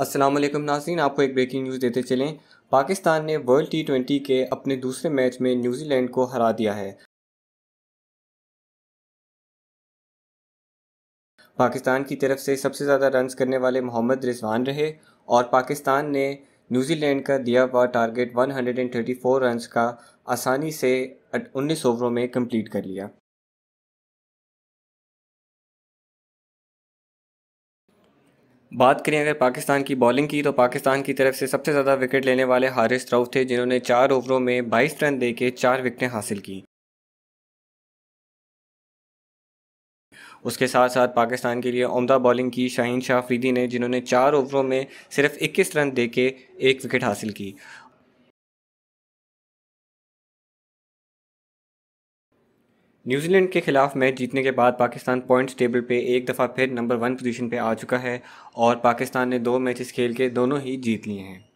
अस्सलाम वालेकुम नाजीन आपको एक ब्रेकिंग न्यूज़ देते चलें पाकिस्तान ने वर्ल्ड टी ट्वेंटी के अपने दूसरे मैच में न्यूजीलैंड को हरा दिया है पाकिस्तान की तरफ से सबसे ज़्यादा रन करने वाले मोहम्मद रिजवान रहे और पाकिस्तान ने न्यूजीलैंड का दिया हुआ टारगेट 134 रन्स का आसानी से 19 ओवरों में कंप्लीट कर लिया बात करें अगर पाकिस्तान की बॉलिंग की तो पाकिस्तान की तरफ से सबसे ज़्यादा विकेट लेने वाले हारिस राउफ थे जिन्होंने चार ओवरों में 22 रन देके चार विकटें हासिल की उसके साथ साथ पाकिस्तान के लिए उमदा बॉलिंग की शाहीन शाह अफरीदी ने जिन्होंने चार ओवरों में सिर्फ 21 रन देके एक विकेट हासिल की न्यूजीलैंड के खिलाफ मैच जीतने के बाद पाकिस्तान पॉइंट्स टेबल पे एक दफ़ा फिर नंबर वन पोजीशन पे आ चुका है और पाकिस्तान ने दो मैचेस खेल के दोनों ही जीत लिए हैं